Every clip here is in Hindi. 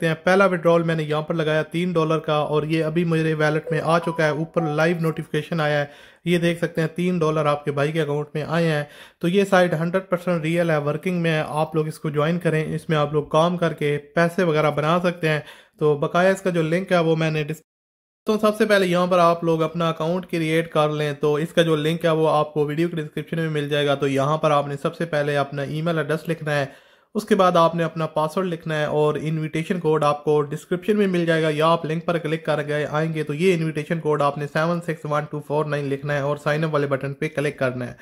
सकते हैं पहला विड्रॉल मैंने यहाँ पर लगाया तीन डॉलर का और ये अभी मेरे वैलेट में आ चुका है ऊपर लाइव नोटिफिकेशन आया है ये देख सकते हैं तीन डॉलर आपके भाई के अकाउंट में आए हैं तो ये साइट हंड्रेड परसेंट रियल है वर्किंग में है आप लोग इसको ज्वाइन करें इसमें आप लोग काम करके पैसे वगैरह बना सकते हैं तो बकाया इसका जो लिंक है वो मैंने तो सबसे पहले यहाँ पर आप लोग अपना अकाउंट क्रिएट कर लें तो इसका जो लिंक है वो आपको वीडियो के डिस्क्रिप्शन में मिल जाएगा तो यहाँ पर आपने सबसे पहले अपना ईमेल एड्रेस लिखना है उसके बाद आपने अपना पासवर्ड लिखना है और इनविटेशन कोड आपको डिस्क्रिप्शन में मिल जाएगा या आप लिंक पर क्लिक कर गए आएंगे तो ये इनविटेशन कोड आपने seven six one two four nine लिखना है और साइनअप वाले बटन पे क्लिक करना है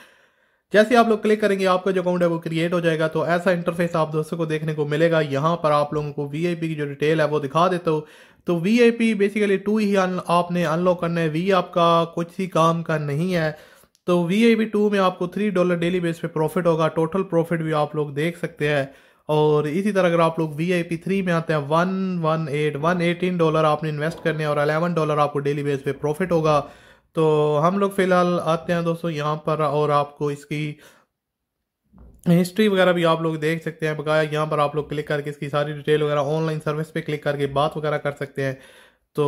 जैसे आप लोग क्लिक करेंगे आपका जो अकाउंट है वो क्रिएट हो जाएगा तो ऐसा इंटरफेस आप दोस्तों को देखने को मिलेगा यहाँ पर आप लोगों को वी की जो डिटेल है वो दिखा देता हूँ तो वी बेसिकली टू ही आपने अनलॉक करना है वी आपका कुछ ही काम का नहीं है तो वी आई टू में आपको थ्री डॉलर डेली बेस पे प्रॉफिट होगा टोटल प्रॉफिट भी आप लोग देख सकते हैं और इसी तरह अगर आप लोग वी आई पी थ्री में आते हैं one one eight one eighteen dollar आपने इन्वेस्ट करने और अलेवन डॉलर आपको डेली बेस पे प्रॉफिट होगा तो हम लोग फ़िलहाल आते हैं दोस्तों यहाँ पर और आपको इसकी हिस्ट्री वगैरह भी आप लोग देख सकते हैं बकाया यहाँ पर आप लोग क्लिक करके इसकी सारी डिटेल वगैरह ऑनलाइन सर्विस पे क्लिक करके बात वगैरह कर सकते हैं तो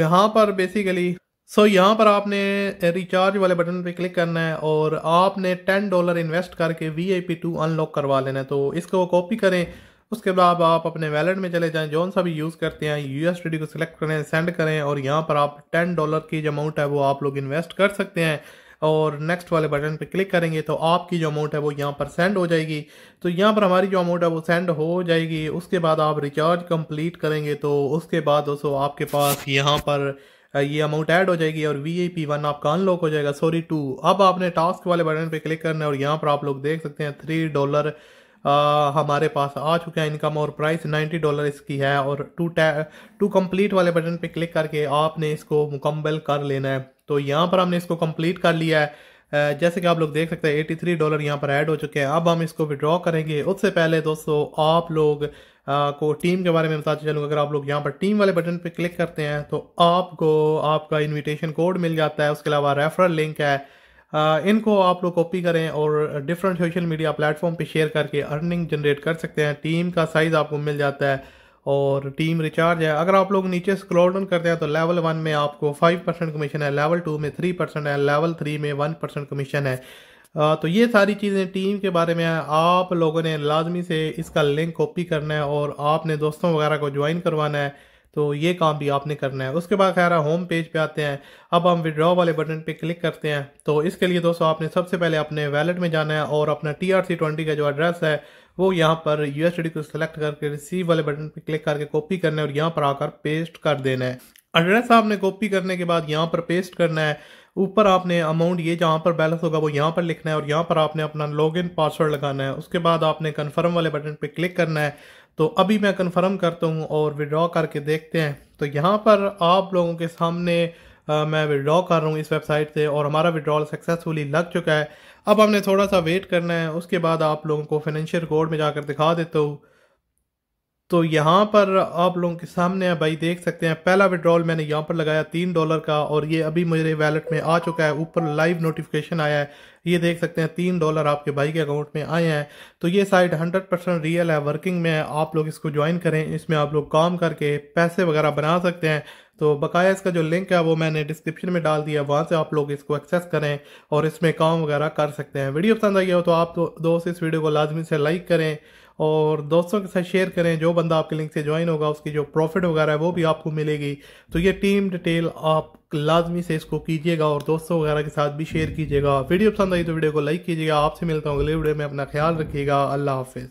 यहाँ पर बेसिकली सो so, यहाँ पर आपने रिचार्ज वाले बटन पे क्लिक करना है और आपने टेन डॉलर इन्वेस्ट करके V I P two unlock करवा लेना है तो इसको कॉपी करें उसके बाद आप अपने वैलेट में चले जाएं जौन सा भी यूज़ करते हैं यू एस को सिलेक्ट करें सेंड करें और यहाँ पर आप टेन डॉलर की जो अमाउंट है वो आप लोग इन्वेस्ट कर सकते हैं और नेक्स्ट वाले बटन पे क्लिक करेंगे तो आपकी जो अमाउंट है वो यहाँ पर सेंड हो जाएगी तो यहाँ पर हमारी जो अमाउंट है वो सेंड हो जाएगी उसके बाद आप रिचार्ज कंप्लीट करेंगे तो उसके बाद दोस्तों आपके पास यहाँ पर ये अमाउंट ऐड हो जाएगी और वी आई पी वन आपका अनलॉक हो जाएगा सॉरी टू अब आपने टास्क वाले बटन पे क्लिक करना है और यहाँ पर आप लोग देख सकते हैं थ्री डॉलर हमारे पास आ चुका है इनकम और प्राइस नाइन्टी डॉलर इसकी है और टू टू कम्प्लीट वाले बटन पे क्लिक करके आपने इसको मुकम्मल कर लेना है तो यहाँ पर हमने इसको कम्प्लीट कर लिया है जैसे कि आप लोग देख सकते हैं 83 डॉलर यहाँ पर ऐड हो चुके हैं अब हम इसको विड्रॉ करेंगे उससे पहले दोस्तों आप लोग को टीम के बारे में बताते चलूँगा अगर आप लोग यहाँ पर टीम वाले बटन पर क्लिक करते हैं तो आपको आपका इन्विटेशन कोड मिल जाता है उसके अलावा रेफरल लिंक है इनको आप लोग कॉपी करें और डिफरेंट सोशल मीडिया प्लेटफॉर्म पे शेयर करके अर्निंग जनरेट कर सकते हैं टीम का साइज़ आपको मिल जाता है और टीम रिचार्ज है अगर आप लोग नीचे स्क्रॉल डाउन करते हैं तो लेवल वन में आपको फाइव परसेंट कमीशन है लेवल टू में थ्री परसेंट है लेवल थ्री में वन परसेंट कमीशन है तो ये सारी चीज़ें टीम के बारे में आप लोगों ने लाजमी से इसका लिंक कॉपी करना है और आपने दोस्तों वगैरह को ज्वाइन करवाना है तो ये काम भी आपने करना है उसके बाद खैर होम पेज पे आते हैं अब हम विड्रॉ वाले बटन पे क्लिक करते हैं तो इसके लिए दोस्तों आपने सबसे पहले अपने वैलेट में जाना है और अपना टी आर सी ट्वेंटी का जो एड्रेस है वो यहाँ पर यू एस डी को सिलेक्ट करके रिसीव वाले बटन पे क्लिक करके कॉपी करना है और यहाँ पर आकर पेस्ट कर देना है एड्रेस आपने कॉपी करने के बाद यहाँ पर पेस्ट करना है ऊपर आपने अमाउंट ये जहाँ पर बैलेंस होगा वो यहाँ पर लिखना है और यहाँ पर आपने अपना लॉग इन पासवर्ड लगाना है उसके बाद आपने कन्फर्म वाले बटन पर क्लिक करना है तो अभी मैं कन्फर्म करता हूँ और विड्रॉ करके देखते हैं तो यहाँ पर आप लोगों के सामने आ, मैं विड्रॉ कर रहा हूँ इस वेबसाइट से और हमारा विड्रॉल सक्सेसफुली लग चुका है अब हमने थोड़ा सा वेट करना है उसके बाद आप लोगों को फाइनेंशियल कोड में जाकर दिखा देता हूँ तो यहाँ पर आप लोगों के सामने है भाई देख सकते हैं पहला विड्रॉल मैंने यहाँ पर लगाया तीन डॉलर का और ये अभी मेरे वैलेट में आ चुका है ऊपर लाइव नोटिफिकेशन आया है ये देख सकते हैं तीन डॉलर आपके भाई के अकाउंट में आए हैं तो ये साइट हंड्रेड परसेंट रियल है वर्किंग में है आप लोग इसको ज्वाइन करें इसमें आप लोग काम करके पैसे वगैरह बना सकते हैं तो बकाया इसका जो लिंक है वो मैंने डिस्क्रिप्शन में डाल दिया वहाँ से आप लोग इसको एक्सेस करें और इसमें काम वगैरह कर सकते हैं वीडियो पसंद आई हो तो आप दोस्त इस वीडियो को लाजमी से लाइक करें और दोस्तों के साथ शेयर करें जो बंदा आपके लिंक से ज्वाइन होगा उसकी जो प्रॉफिट वगैरह है वो भी आपको मिलेगी तो ये टीम डिटेल आप लाजमी से इसको कीजिएगा और दोस्तों वगैरह के साथ भी शेयर कीजिएगा वीडियो पसंद आई तो वीडियो को लाइक कीजिएगा आपसे मिलता हूँ अगले वीडियो में अपना ख्याल रखिएगा अल्लाह हाफिज़